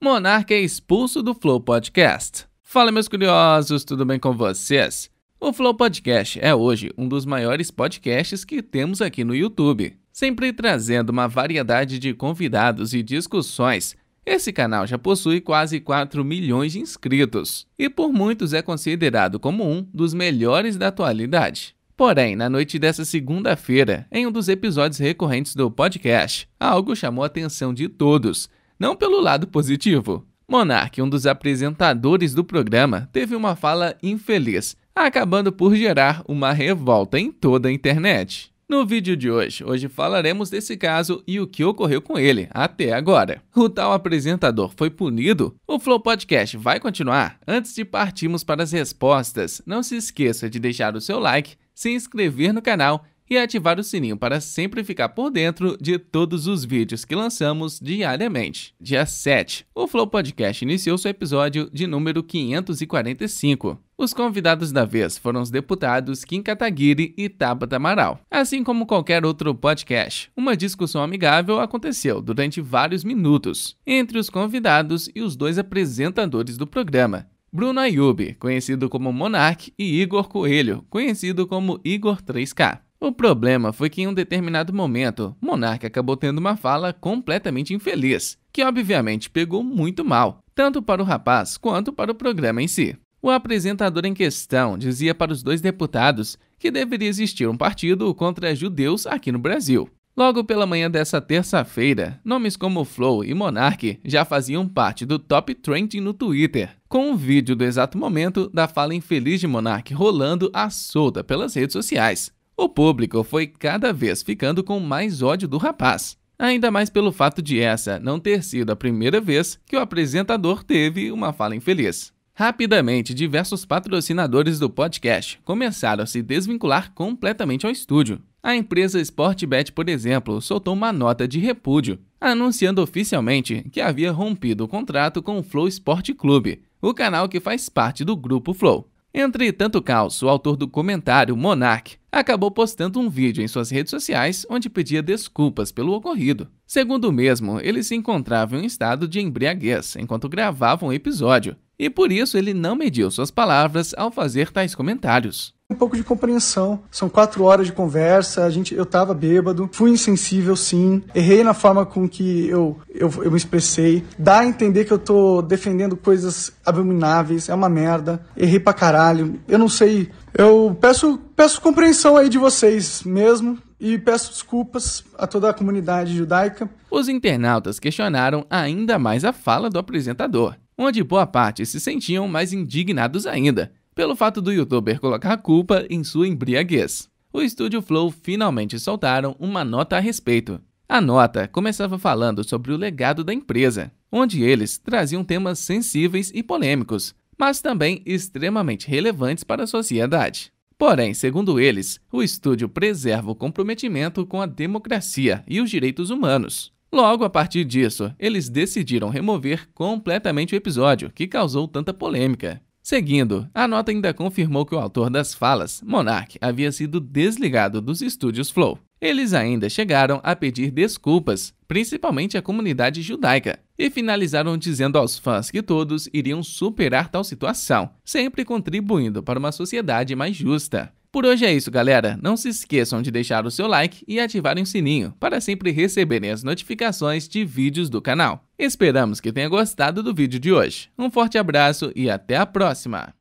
Monarca é expulso do Flow Podcast. Fala, meus curiosos, tudo bem com vocês? O Flow Podcast é hoje um dos maiores podcasts que temos aqui no YouTube, sempre trazendo uma variedade de convidados e discussões. Esse canal já possui quase 4 milhões de inscritos e por muitos é considerado como um dos melhores da atualidade. Porém, na noite dessa segunda-feira, em um dos episódios recorrentes do podcast, algo chamou a atenção de todos não pelo lado positivo. Monark, um dos apresentadores do programa, teve uma fala infeliz, acabando por gerar uma revolta em toda a internet. No vídeo de hoje, hoje falaremos desse caso e o que ocorreu com ele até agora. O tal apresentador foi punido? O Flow Podcast vai continuar? Antes de partirmos para as respostas, não se esqueça de deixar o seu like, se inscrever no canal e ativar o sininho para sempre ficar por dentro de todos os vídeos que lançamos diariamente. Dia 7. O Flow Podcast iniciou seu episódio de número 545. Os convidados da vez foram os deputados Kim Kataguiri e Tabata Amaral. Assim como qualquer outro podcast, uma discussão amigável aconteceu durante vários minutos entre os convidados e os dois apresentadores do programa. Bruno Ayub, conhecido como Monark, e Igor Coelho, conhecido como Igor 3K. O problema foi que em um determinado momento, Monark acabou tendo uma fala completamente infeliz, que obviamente pegou muito mal, tanto para o rapaz quanto para o programa em si. O apresentador em questão dizia para os dois deputados que deveria existir um partido contra judeus aqui no Brasil. Logo pela manhã dessa terça-feira, nomes como Flow e Monark já faziam parte do top trending no Twitter, com um vídeo do exato momento da fala infeliz de Monark rolando à solta pelas redes sociais, o público foi cada vez ficando com mais ódio do rapaz. Ainda mais pelo fato de essa não ter sido a primeira vez que o apresentador teve uma fala infeliz. Rapidamente, diversos patrocinadores do podcast começaram a se desvincular completamente ao estúdio. A empresa Sportbet, por exemplo, soltou uma nota de repúdio, anunciando oficialmente que havia rompido o contrato com o Flow Sport Clube, o canal que faz parte do grupo Flow. Entre tanto caos, o autor do comentário, Monarch, acabou postando um vídeo em suas redes sociais onde pedia desculpas pelo ocorrido. Segundo o mesmo, ele se encontrava em um estado de embriaguez enquanto gravava um episódio, e por isso ele não mediu suas palavras ao fazer tais comentários um pouco de compreensão. São quatro horas de conversa, a gente, eu tava bêbado, fui insensível sim, errei na forma com que eu, eu, eu me expressei. Dá a entender que eu tô defendendo coisas abomináveis, é uma merda, errei pra caralho. Eu não sei, eu peço, peço compreensão aí de vocês mesmo, e peço desculpas a toda a comunidade judaica. Os internautas questionaram ainda mais a fala do apresentador, onde boa parte se sentiam mais indignados ainda, pelo fato do youtuber colocar a culpa em sua embriaguez. O estúdio Flow finalmente soltaram uma nota a respeito. A nota começava falando sobre o legado da empresa, onde eles traziam temas sensíveis e polêmicos, mas também extremamente relevantes para a sociedade. Porém, segundo eles, o estúdio preserva o comprometimento com a democracia e os direitos humanos. Logo a partir disso, eles decidiram remover completamente o episódio que causou tanta polêmica. Seguindo, a nota ainda confirmou que o autor das falas, Monarch, havia sido desligado dos estúdios Flow. Eles ainda chegaram a pedir desculpas, principalmente à comunidade judaica, e finalizaram dizendo aos fãs que todos iriam superar tal situação, sempre contribuindo para uma sociedade mais justa. Por hoje é isso, galera. Não se esqueçam de deixar o seu like e ativarem o sininho para sempre receberem as notificações de vídeos do canal. Esperamos que tenha gostado do vídeo de hoje. Um forte abraço e até a próxima!